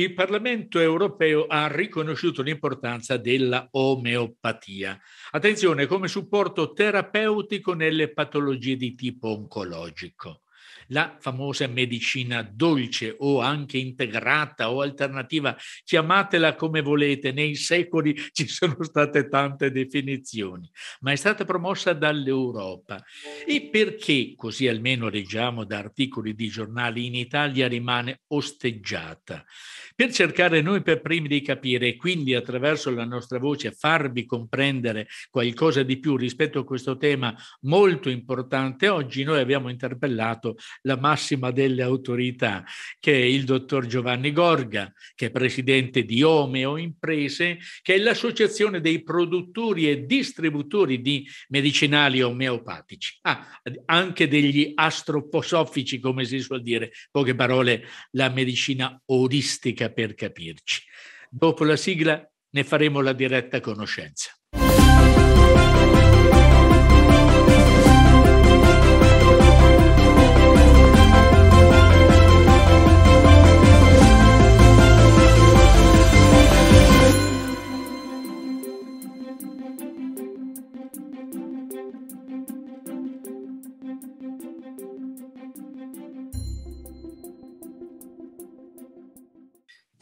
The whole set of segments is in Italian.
il Parlamento europeo ha riconosciuto l'importanza della omeopatia. Attenzione, come supporto terapeutico nelle patologie di tipo oncologico la famosa medicina dolce o anche integrata o alternativa, chiamatela come volete, nei secoli ci sono state tante definizioni, ma è stata promossa dall'Europa. E perché, così almeno leggiamo da articoli di giornali, in Italia rimane osteggiata? Per cercare noi per primi di capire e quindi attraverso la nostra voce farvi comprendere qualcosa di più rispetto a questo tema molto importante oggi, noi abbiamo interpellato la massima delle autorità, che è il dottor Giovanni Gorga, che è presidente di Omeo Imprese, che è l'associazione dei produttori e distributori di medicinali omeopatici, ah, anche degli astroposofici, come si suol dire, poche parole, la medicina olistica per capirci. Dopo la sigla ne faremo la diretta conoscenza.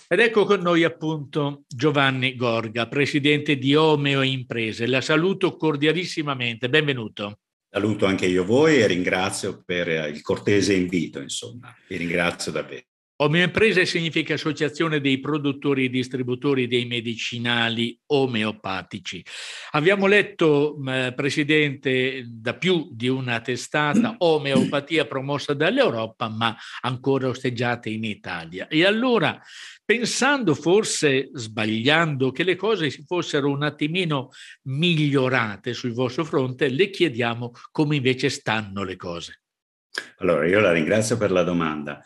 Ed ecco con noi appunto Giovanni Gorga, presidente di Omeo Imprese. La saluto cordialissimamente, benvenuto. Saluto anche io voi e ringrazio per eh, il cortese invito, insomma, vi ringrazio davvero. Omeoprese significa associazione dei produttori e distributori dei medicinali omeopatici. Abbiamo letto, eh, Presidente, da più di una testata omeopatia promossa dall'Europa, ma ancora osteggiata in Italia. E allora, pensando forse, sbagliando, che le cose si fossero un attimino migliorate sul vostro fronte, le chiediamo come invece stanno le cose. Allora, io la ringrazio per la domanda.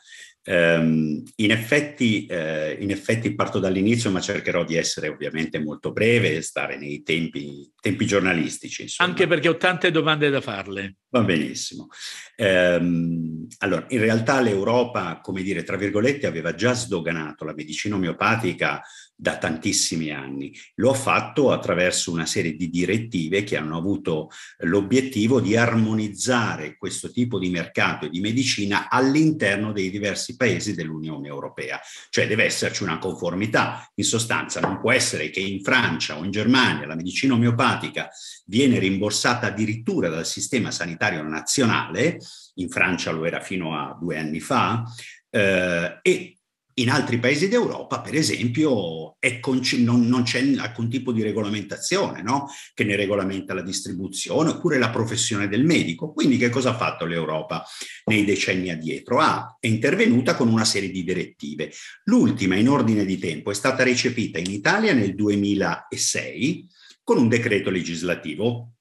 Um, in, effetti, eh, in, effetti, parto dall'inizio, ma cercherò di essere ovviamente molto breve e stare nei tempi, tempi giornalistici. Insomma. Anche perché ho tante domande da farle. Va benissimo. Ehm, allora, in realtà l'Europa, come dire, tra virgolette, aveva già sdoganato la medicina omeopatica da tantissimi anni. Lo ha fatto attraverso una serie di direttive che hanno avuto l'obiettivo di armonizzare questo tipo di mercato e di medicina all'interno dei diversi paesi dell'Unione Europea. Cioè deve esserci una conformità. In sostanza non può essere che in Francia o in Germania la medicina omeopatica viene rimborsata addirittura dal sistema sanitario sanitario nazionale, in Francia lo era fino a due anni fa, eh, e in altri paesi d'Europa, per esempio, conce- non, non, c'è alcun tipo di regolamentazione no? che ne regolamenta la distribuzione oppure la professione del medico. Quindi che cosa ha fatto l'Europa nei decenni addietro? Ah, è intervenuta con una serie di direttive. L'ultima, in ordine di tempo, è stata recepita in Italia nel 2006 con un decreto legislativo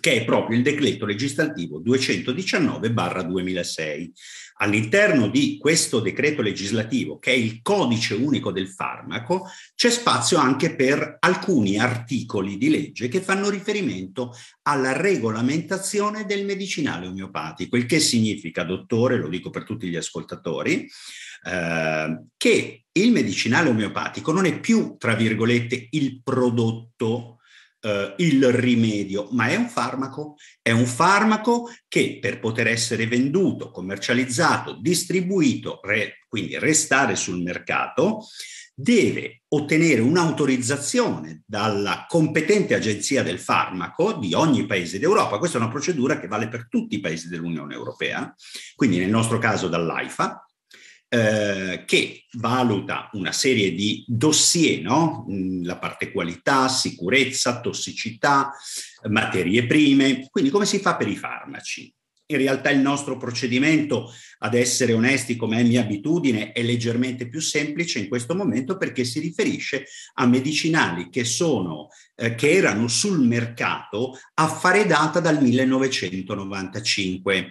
che è proprio il decreto legislativo 219-2006. All'interno di questo decreto legislativo, che è il codice unico del farmaco, c'è spazio anche per alcuni articoli di legge che fanno riferimento alla regolamentazione del medicinale omeopatico, il che significa, dottore, lo dico per tutti gli ascoltatori, eh, che il medicinale omeopatico non è più, tra virgolette, il prodotto eh, il rimedio, ma è un farmaco, è un farmaco che per poter essere venduto, commercializzato, distribuito, re, quindi restare sul mercato, deve ottenere un'autorizzazione dalla competente agenzia del farmaco di ogni paese d'Europa. Questa è una procedura che vale per tutti i paesi dell'Unione Europea, quindi nel nostro caso dall'AIFA, eh, che valuta una serie di dossier, no? Mm, la parte qualità, sicurezza, tossicità, materie prime, quindi come si fa per i farmaci. In realtà il nostro procedimento, ad essere onesti come è mia abitudine, è leggermente più semplice in questo momento perché si riferisce a medicinali che, sono, eh, che erano sul mercato a fare data dal 1995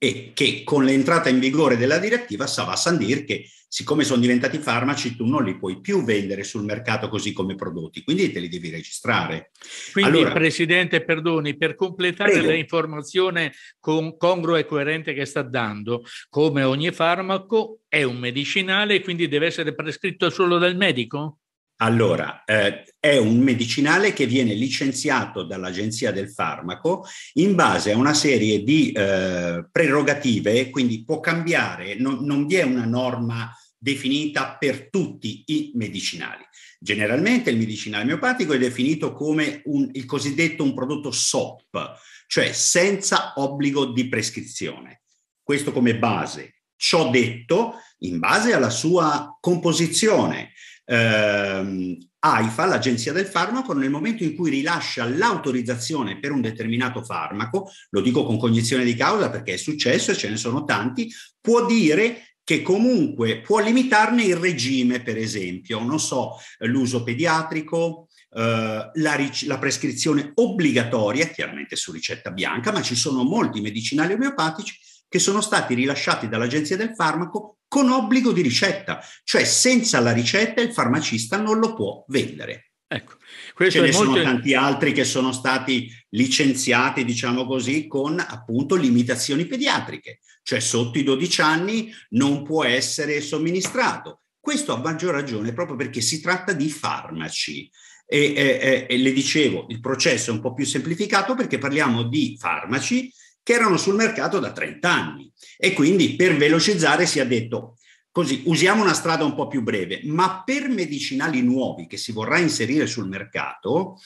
e che con l'entrata in vigore della direttiva stava a San dire che siccome sono diventati farmaci tu non li puoi più vendere sul mercato così come prodotti, quindi te li devi registrare. Quindi allora, Presidente, perdoni, per completare prego. l'informazione con, congrua e coerente che sta dando, come ogni farmaco è un medicinale e quindi deve essere prescritto solo dal medico? Allora, eh, è un medicinale che viene licenziato dall'Agenzia del Farmaco in base a una serie di eh, prerogative, quindi può cambiare, non, non vi è una norma definita per tutti i medicinali. Generalmente il medicinale omeopatico è definito come un, il cosiddetto un prodotto SOP, cioè senza obbligo di prescrizione. Questo come base. Ciò detto, in base alla sua composizione, eh, AIFA, l'Agenzia del Farmaco, nel momento in cui rilascia l'autorizzazione per un determinato farmaco, lo dico con cognizione di causa perché è successo e ce ne sono tanti, può dire che comunque può limitarne il regime, per esempio, non so, l'uso pediatrico, eh, la, ric- la, prescrizione obbligatoria, chiaramente su ricetta bianca, ma ci sono molti medicinali omeopatici che sono stati rilasciati dall'Agenzia del Farmaco con obbligo di ricetta, cioè senza la ricetta il farmacista non lo può vendere. Ecco, questo Ce ne molto... sono tanti altri che sono stati licenziati, diciamo così, con appunto limitazioni pediatriche, cioè sotto i 12 anni non può essere somministrato. Questo a maggior ragione proprio perché si tratta di farmaci. E, e, e, e le dicevo, il processo è un po' più semplificato perché parliamo di farmaci che erano sul mercato da 30 anni. E quindi per velocizzare si è detto così, usiamo una strada un po' più breve, ma per medicinali nuovi che si vorrà inserire sul mercato,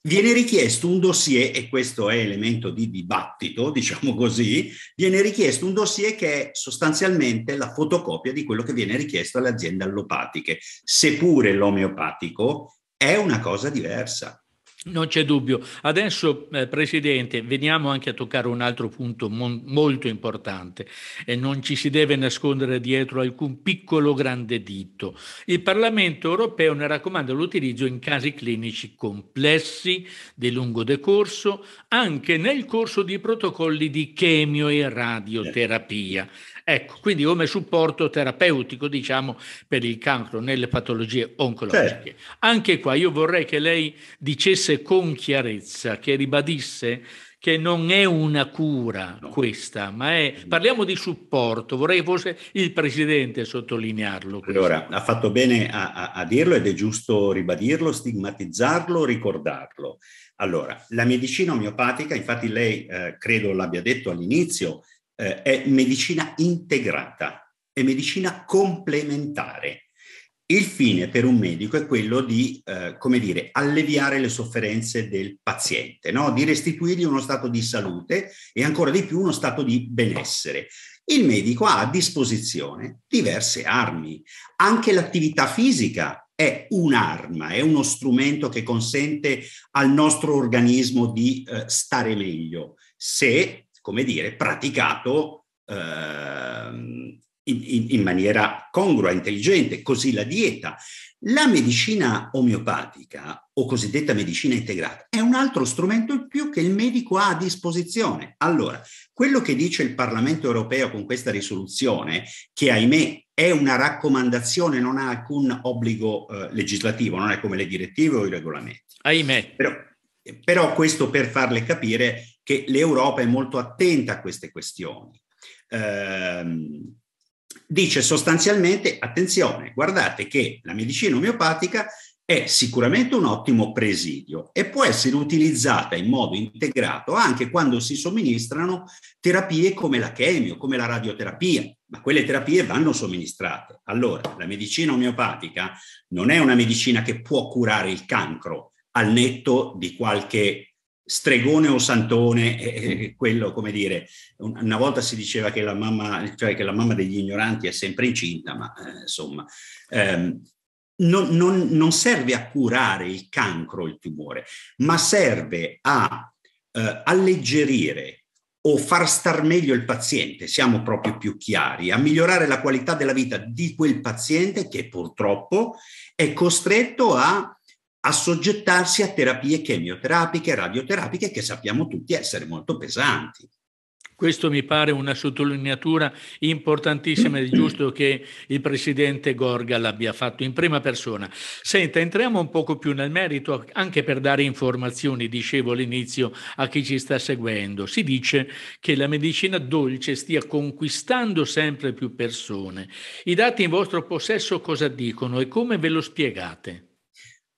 viene richiesto un dossier, e questo è elemento di dibattito, diciamo così, viene richiesto un dossier che è sostanzialmente la fotocopia di quello che viene richiesto alle aziende allopatiche, seppure l'omeopatico è una cosa diversa. Non c'è dubbio. Adesso, eh, Presidente, veniamo anche a toccare un altro punto mon- molto importante e non ci si deve nascondere dietro alcun piccolo grande dito. Il Parlamento europeo ne raccomanda l'utilizzo in casi clinici complessi, di lungo decorso, anche nel corso di protocolli di chemio e radioterapia. Ecco, quindi come supporto terapeutico, diciamo, per il cancro nelle patologie oncologiche. Certo. Anche qua io vorrei che lei dicesse con chiarezza, che ribadisse che non è una cura no. questa, ma è mm. parliamo di supporto. Vorrei fosse il presidente sottolinearlo. Questo. Allora, ha fatto bene a, a, a dirlo ed è giusto ribadirlo, stigmatizzarlo, ricordarlo. Allora, la medicina omeopatica, infatti lei eh, credo l'abbia detto all'inizio, eh, è medicina integrata, è medicina complementare. Il fine per un medico è quello di, eh, come dire, alleviare le sofferenze del paziente, no? di restituirgli uno stato di salute e ancora di più uno stato di benessere. Il medico ha a disposizione diverse armi, anche l'attività fisica è un'arma, è uno strumento che consente al nostro organismo di eh, stare meglio se come dire, praticato ehm, in, in, maniera congrua, intelligente, così la dieta. La medicina omeopatica o cosiddetta medicina integrata è un altro strumento in più che il medico ha a disposizione. Allora, quello che dice il Parlamento europeo con questa risoluzione, che ahimè è una raccomandazione, non ha alcun obbligo eh, legislativo, non è come le direttive o i regolamenti. Ahimè. Però, però questo per farle capire che l'Europa è molto attenta a queste questioni. Ehm, dice sostanzialmente, attenzione, guardate che la medicina omeopatica è sicuramente un ottimo presidio e può essere utilizzata in modo integrato anche quando si somministrano terapie come la chemio, come la radioterapia, ma quelle terapie vanno somministrate. Allora, la medicina omeopatica non è una medicina che può curare il cancro al netto di qualche stregone o santone, eh, quello come dire, una volta si diceva che la, mamma, cioè che la mamma degli ignoranti è sempre incinta, ma eh, insomma, ehm, non, non, non, serve a curare il cancro, il tumore, ma serve a eh, alleggerire o far star meglio il paziente, siamo proprio più chiari, a migliorare la qualità della vita di quel paziente che purtroppo è costretto a assoggettarsi a terapie chemioterapiche, radioterapiche che sappiamo tutti essere molto pesanti. Questo mi pare una sottolineatura importantissima ed è giusto che il presidente Gorga l'abbia fatto in prima persona. Senta, entriamo un poco più nel merito anche per dare informazioni, dicevo all'inizio, a chi ci sta seguendo. Si dice che la medicina dolce stia conquistando sempre più persone. I dati in vostro possesso cosa dicono e come ve lo spiegate?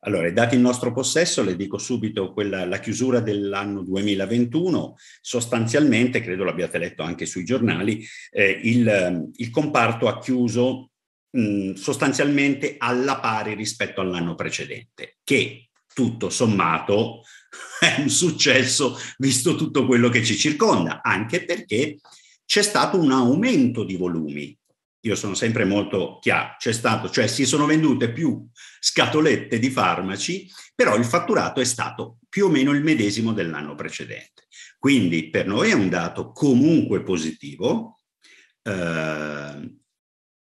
Allora, i dati in nostro possesso, le dico subito, quella, la chiusura dell'anno 2021, sostanzialmente, credo l'abbiate letto anche sui giornali, eh, il, il, comparto ha chiuso mh, mm, sostanzialmente alla pari rispetto all'anno precedente, che tutto sommato è un successo visto tutto quello che ci circonda, anche perché c'è stato un aumento di volumi io sono sempre molto chiaro, c'è stato, cioè si sono vendute più scatolette di farmaci, però il fatturato è stato più o meno il medesimo dell'anno precedente. Quindi per noi è un dato comunque positivo. Eh,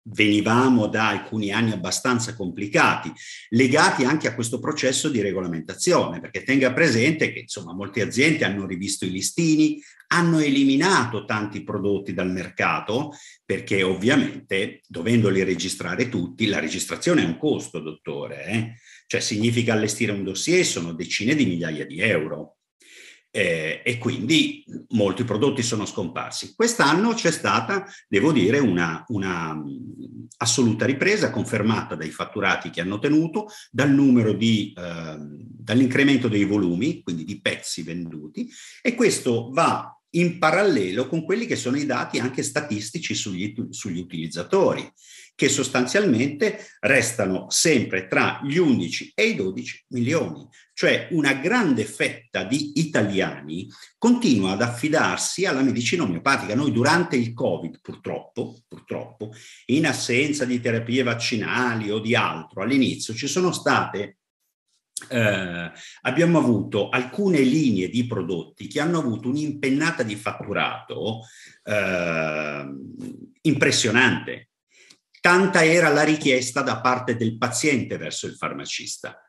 venivamo da alcuni anni abbastanza complicati, legati anche a questo processo di regolamentazione, perché tenga presente che insomma molte aziende hanno rivisto i listini, hanno eliminato tanti prodotti dal mercato perché ovviamente dovendoli registrare tutti, la registrazione è un costo, dottore, eh? cioè significa allestire un dossier, sono decine di migliaia di euro. Eh, e quindi molti prodotti sono scomparsi. Quest'anno c'è stata, devo dire, una, una, assoluta ripresa confermata dai fatturati che hanno tenuto, dal numero di, eh, dall'incremento dei volumi, quindi di pezzi venduti, e questo va in parallelo con quelli che sono i dati anche statistici sugli, sugli utilizzatori, che sostanzialmente restano sempre tra gli 11 e i 12 milioni, cioè una grande fetta di italiani continua ad affidarsi alla medicina omeopatica. Noi durante il Covid, purtroppo, purtroppo in assenza di terapie vaccinali o di altro, all'inizio ci sono state eh, abbiamo avuto alcune linee di prodotti che hanno avuto un'impennata di fatturato eh, impressionante. Tanta era la richiesta da parte del paziente verso il farmacista.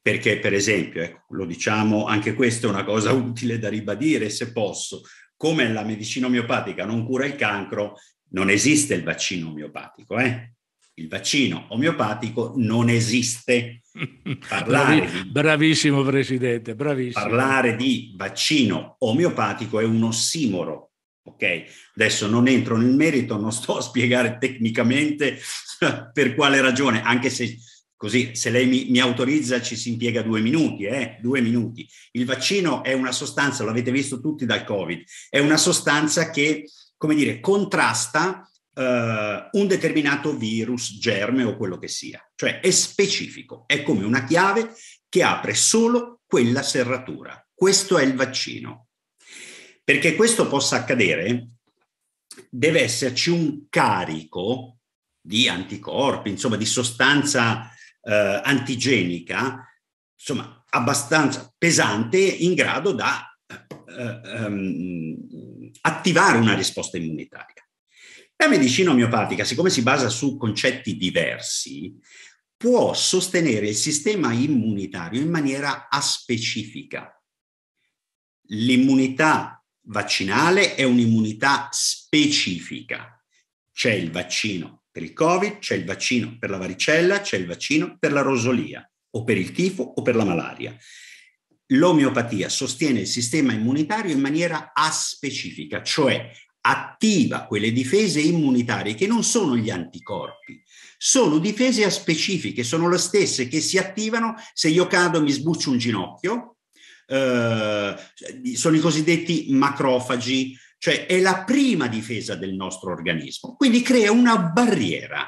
Perché, per esempio, ecco, lo diciamo, anche questa è una cosa utile da ribadire, se posso, come la medicina omeopatica non cura il cancro, non esiste il vaccino omeopatico. Eh? il vaccino omeopatico non esiste. Parlare di, bravissimo Presidente, bravissimo. Parlare di vaccino omeopatico è un ossimoro. Ok, adesso non entro nel merito, non sto a spiegare tecnicamente per quale ragione, anche se così se lei mi, mi, autorizza ci si impiega due minuti, eh? due minuti. Il vaccino è una sostanza, l'avete visto tutti dal Covid, è una sostanza che, come dire, contrasta eh, un determinato virus, germe o quello che sia. Cioè è specifico, è come una chiave che apre solo quella serratura. Questo è il vaccino. Perché questo possa accadere, deve esserci un carico di anticorpi, insomma di sostanza eh, antigenica, insomma abbastanza pesante in grado da eh, ehm, attivare una risposta immunitaria. La medicina omeopatica, siccome si basa su concetti diversi, può sostenere il sistema immunitario in maniera aspecifica. L'immunità vaccinale è un'immunità specifica. C'è il vaccino per il Covid, c'è il vaccino per la varicella, c'è il vaccino per la rosolia o per il tifo o per la malaria. L'omeopatia sostiene il sistema immunitario in maniera aspecifica, cioè attiva quelle difese immunitarie che non sono gli anticorpi, sono difese a specifiche, sono le stesse che si attivano se io cado e mi sbuccio un ginocchio, eh, sono i cosiddetti macrofagi, cioè è la prima difesa del nostro organismo, quindi crea una barriera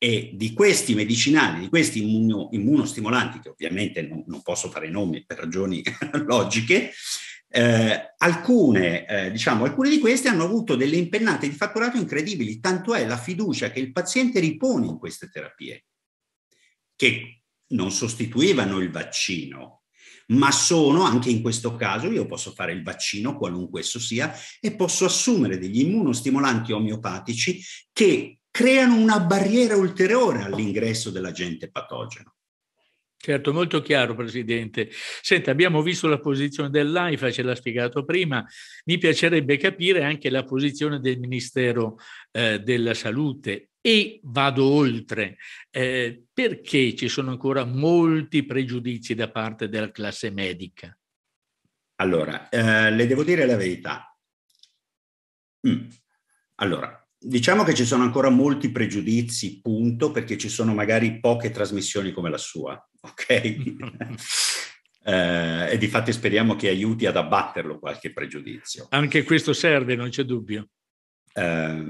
e di questi medicinali, di questi immuno, immunostimolanti, che ovviamente non, non posso fare i nomi per ragioni logiche, eh, alcune, eh, diciamo, alcune di queste hanno avuto delle impennate di fatturato incredibili, tanto è la fiducia che il paziente ripone in queste terapie, che non sostituivano il vaccino, ma sono anche in questo caso, io posso fare il vaccino, qualunque esso sia, e posso assumere degli immunostimolanti omeopatici che creano una barriera ulteriore all'ingresso dell'agente patogeno. Certo, molto chiaro Presidente. Senta, abbiamo visto la posizione dell'AIFA, ce l'ha spiegato prima, mi piacerebbe capire anche la posizione del Ministero eh, della Salute e vado oltre, eh, perché ci sono ancora molti pregiudizi da parte della classe medica? Allora, eh, le devo dire la verità. Mm. Allora, diciamo che ci sono ancora molti pregiudizi, punto, perché ci sono magari poche trasmissioni come la sua, ok? eh, e di fatto speriamo che aiuti ad abbatterlo qualche pregiudizio. Anche questo serve, non c'è dubbio. Eh,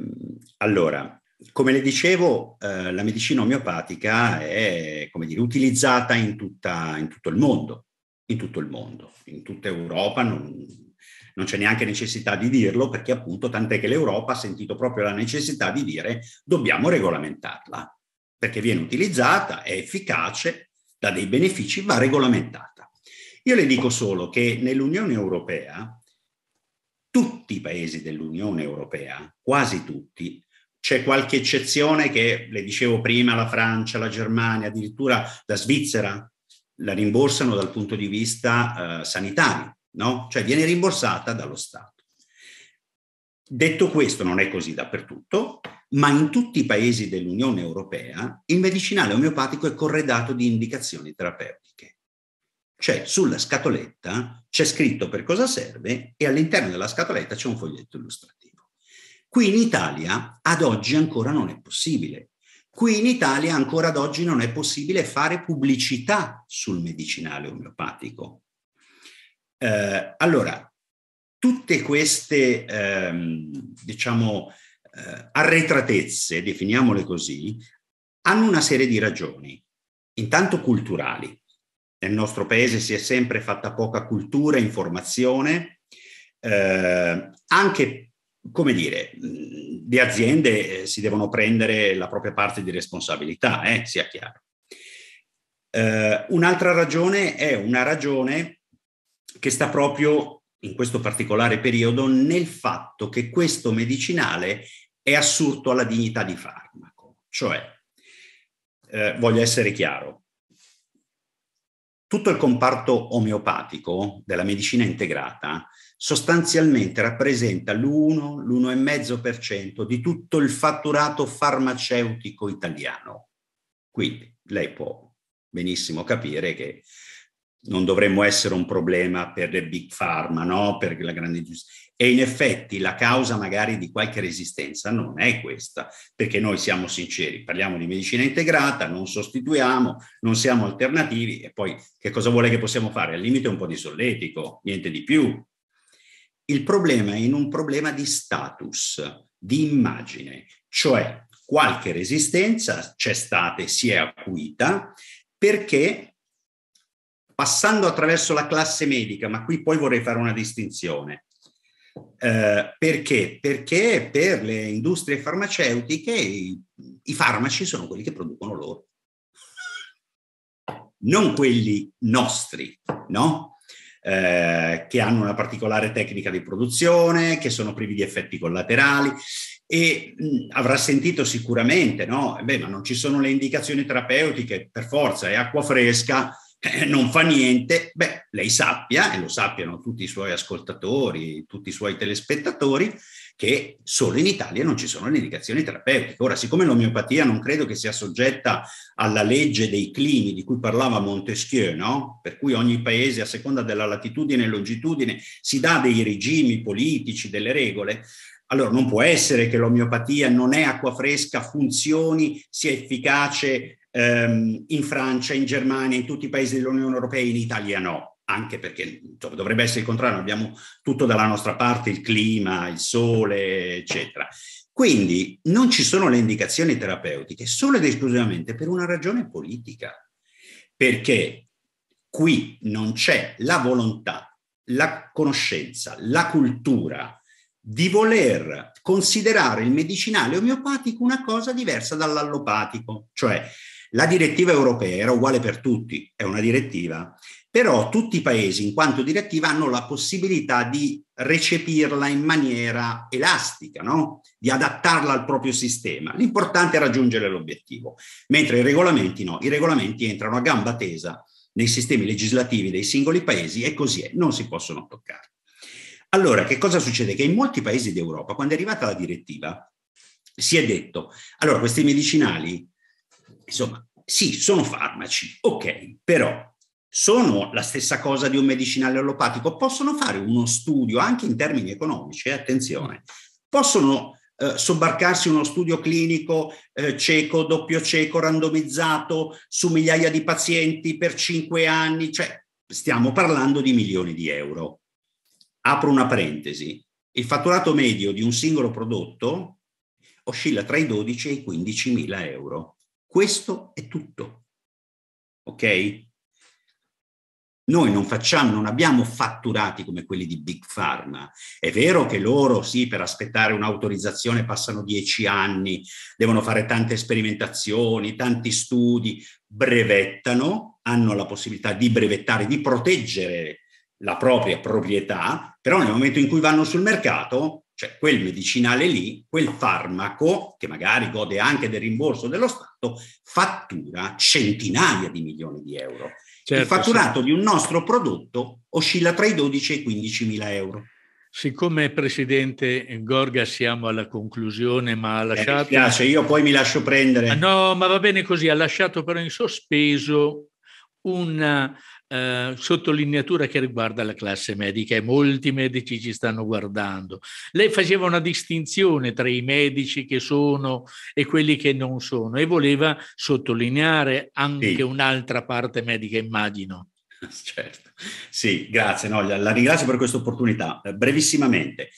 allora, come le dicevo, eh, la medicina omeopatica è dire, utilizzata in, tutta, in, tutto il mondo, in tutto il mondo, in tutta Europa, non, non c'è neanche necessità di dirlo perché appunto tant'è che l'Europa ha sentito proprio la necessità di dire dobbiamo regolamentarla perché viene utilizzata, è efficace, dà dei benefici, va regolamentata. Io le dico solo che nell'Unione Europea, tutti i paesi dell'Unione Europea, quasi tutti, c'è qualche eccezione che, le dicevo prima, la Francia, la Germania, addirittura la Svizzera, la rimborsano dal punto di vista eh, sanitario no? Cioè viene rimborsata dallo Stato. Detto questo, non è così dappertutto, ma in tutti i paesi dell'Unione Europea il medicinale omeopatico è corredato di indicazioni terapeutiche. Cioè sulla scatoletta c'è scritto per cosa serve e all'interno della scatoletta c'è un foglietto illustrativo. Qui in Italia ad oggi ancora non è possibile. Qui in Italia ancora ad oggi non è possibile fare pubblicità sul medicinale omeopatico. Eh, allora, tutte queste, ehm, diciamo, eh, arretratezze, definiamole così, hanno una serie di ragioni, intanto culturali. Nel nostro paese si è sempre fatta poca cultura e informazione, eh, anche, come dire, le aziende eh, si devono prendere la propria parte di responsabilità, eh, sia chiaro. Eh, un'altra ragione è una ragione che sta proprio in questo particolare periodo nel fatto che questo medicinale è assurdo alla dignità di farmaco. Cioè, eh, voglio essere chiaro, tutto il comparto omeopatico della medicina integrata sostanzialmente rappresenta l'1, l'1,5% di tutto il fatturato farmaceutico italiano. Quindi lei può benissimo capire che non dovremmo essere un problema per le big pharma, no? per la grande industria. E in effetti la causa magari di qualche resistenza non è questa, perché noi siamo sinceri, parliamo di medicina integrata, non sostituiamo, non siamo alternativi e poi che cosa vuole che possiamo fare? Al limite un po' di solletico, niente di più. Il problema è in un problema di status, di immagine, cioè qualche resistenza c'è stata e si è acuita perché passando attraverso la classe medica, ma qui poi vorrei fare una distinzione. Eh, perché? Perché per le industrie farmaceutiche i, i farmaci sono quelli che producono loro, non quelli nostri, no? Eh, che hanno una particolare tecnica di produzione, che sono privi di effetti collaterali e mh, avrà sentito sicuramente, no? Beh, ma non ci sono le indicazioni terapeutiche, per forza, è acqua fresca, eh, non fa niente, beh, lei sappia, e lo sappiano tutti i suoi ascoltatori, tutti i suoi telespettatori, che solo in Italia non ci sono le indicazioni terapeutiche. Ora, siccome l'omeopatia non credo che sia soggetta alla legge dei climi di cui parlava Montesquieu, no? per cui ogni paese a seconda della latitudine e longitudine si dà dei regimi politici, delle regole, allora non può essere che l'omeopatia non è acqua fresca, funzioni, sia efficace ehm, in Francia, in Germania, in tutti i paesi dell'Unione Europea, in Italia no anche perché insomma, dovrebbe essere il contrario, abbiamo tutto dalla nostra parte, il clima, il sole, eccetera. Quindi non ci sono le indicazioni terapeutiche solo ed esclusivamente per una ragione politica, perché qui non c'è la volontà, la conoscenza, la cultura di voler considerare il medicinale omeopatico una cosa diversa dall'allopatico, cioè la direttiva europea era uguale per tutti, è una direttiva, però tutti i paesi in quanto direttiva hanno la possibilità di recepirla in maniera elastica, no? di adattarla al proprio sistema. L'importante è raggiungere l'obiettivo, mentre i regolamenti no, i regolamenti entrano a gamba tesa nei sistemi legislativi dei singoli paesi e così è, non si possono toccare. Allora, che cosa succede? Che in molti paesi d'Europa, quando è arrivata la direttiva, si è detto, allora questi medicinali Insomma, sì, sono farmaci, ok, però sono la stessa cosa di un medicinale allopatico, possono fare uno studio anche in termini economici, eh, attenzione, possono eh, sobbarcarsi uno studio clinico eh, cieco, doppio cieco, randomizzato su migliaia di pazienti per cinque anni, cioè stiamo parlando di milioni di euro. Apro una parentesi, il fatturato medio di un singolo prodotto oscilla tra i 12 e i 15 mila euro. Questo è tutto. Ok? Noi non facciamo, non abbiamo fatturati come quelli di Big Pharma. È vero che loro, sì, per aspettare un'autorizzazione passano dieci anni, devono fare tante sperimentazioni, tanti studi, brevettano, hanno la possibilità di brevettare, di proteggere la propria proprietà, però nel momento in cui vanno sul mercato cioè quel medicinale lì, quel farmaco, che magari gode anche del rimborso dello Stato, fattura centinaia di milioni di euro. Certo, Il fatturato sì. di un nostro prodotto oscilla tra i 12 e i 15 mila euro. Siccome Presidente Gorga siamo alla conclusione, ma ha lasciato... Eh, mi piace, io poi mi lascio prendere. Ah, no, ma va bene così, ha lasciato però in sospeso una eh, sottolineatura che riguarda la classe medica e molti medici ci stanno guardando. Lei faceva una distinzione tra i medici che sono e quelli che non sono e voleva sottolineare anche sì. un'altra parte medica, immagino. Certo, sì, grazie. No, la ringrazio per questa opportunità. Brevissimamente,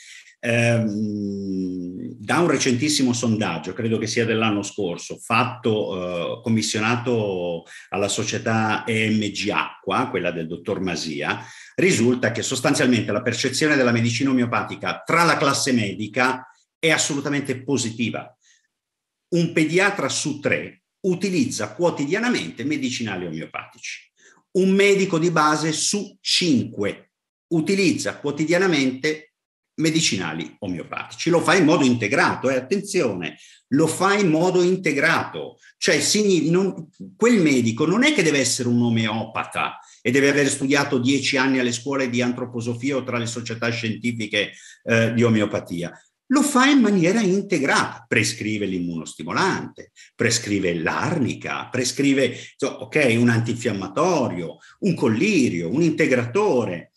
Ehm, da un recentissimo sondaggio, credo che sia dell'anno scorso, fatto, eh, commissionato alla società EMG Acqua, quella del dottor Masia, risulta che sostanzialmente la percezione della medicina omeopatica tra la classe medica è assolutamente positiva. Un pediatra su tre utilizza quotidianamente medicinali omeopatici. Un medico di base su cinque utilizza quotidianamente medicinali omeopatici. Lo fa in modo integrato, e eh? attenzione, lo fa in modo integrato, cioè si, non, quel medico non è che deve essere un omeopata e deve aver studiato dieci anni alle scuole di antroposofia o tra le società scientifiche eh, di omeopatia. Lo fa in maniera integrata, prescrive l'immunostimolante, prescrive l'arnica, prescrive so, okay, un antinfiammatorio, un collirio, un integratore,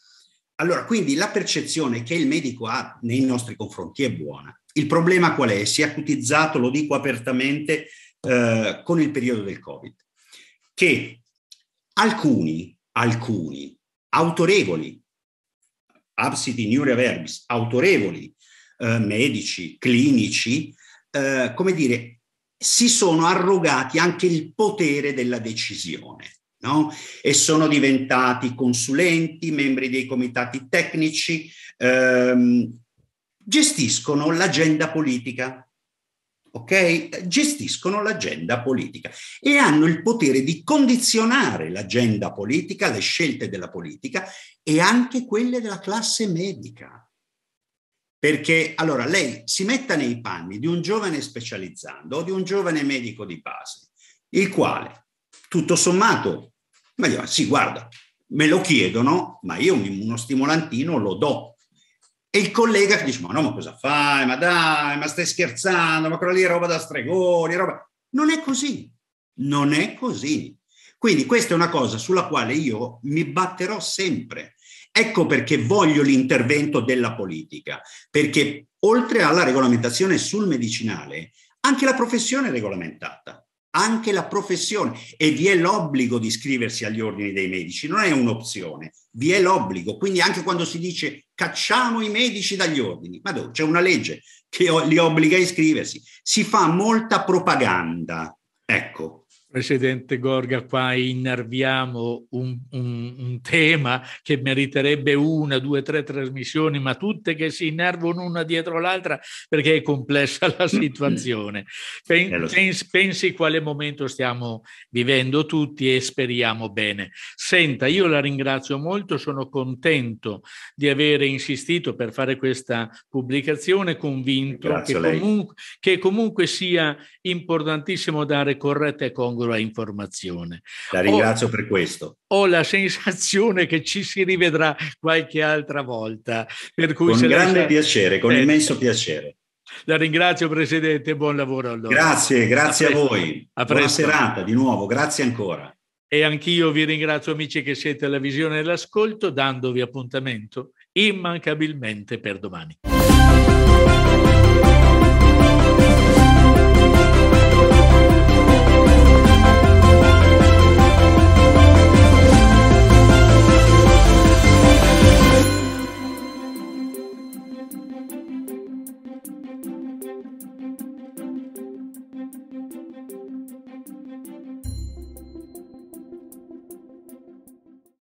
allora, quindi la percezione che il medico ha nei nostri confronti è buona. Il problema qual è? Si è acutizzato, lo dico apertamente, eh, con il periodo del Covid, che alcuni, alcuni autorevoli, absit in iure verbis, autorevoli eh, medici, clinici, eh, come dire, si sono arrogati anche il potere della decisione. No? e sono diventati consulenti, membri dei comitati tecnici, ehm, gestiscono l'agenda politica. Ok? Gestiscono l'agenda politica e hanno il potere di condizionare l'agenda politica, le scelte della politica e anche quelle della classe medica. Perché allora lei si metta nei panni di un giovane specializzando o di un giovane medico di base, il quale tutto sommato ma gli sì, guarda, me lo chiedono, ma io uno stimolantino lo do. E il collega dice, ma no, ma cosa fai? Ma dai, ma stai scherzando, ma quella lì è roba da stregoni, roba... Non è così, non è così. Quindi questa è una cosa sulla quale io mi batterò sempre. Ecco perché voglio l'intervento della politica, perché oltre alla regolamentazione sul medicinale, anche la professione è regolamentata anche la professione e vi è l'obbligo di iscriversi agli ordini dei medici, non è un'opzione, vi è l'obbligo, quindi anche quando si dice cacciamo i medici dagli ordini, ma dove? c'è una legge che li obbliga a iscriversi, si fa molta propaganda, ecco, Presidente Gorga, qua innerviamo un, un, un, tema che meriterebbe una, due, tre trasmissioni, ma tutte che si innervano una dietro l'altra perché è complessa la mm. situazione. Pensi, pensi quale momento stiamo vivendo tutti e speriamo bene. Senta, io la ringrazio molto, sono contento di avere insistito per fare questa pubblicazione, convinto che comunque, che comunque sia importantissimo dare corrette e congruenze la informazione. La ringrazio ho, per questo. Ho la sensazione che ci si rivedrà qualche altra volta. Per cui con grande la... piacere, con eh, immenso piacere. La ringrazio Presidente, buon lavoro allora. Grazie, grazie a, a voi. A Buona serata di nuovo, grazie ancora. E anch'io vi ringrazio amici che siete alla visione e all'ascolto, dandovi appuntamento immancabilmente per domani.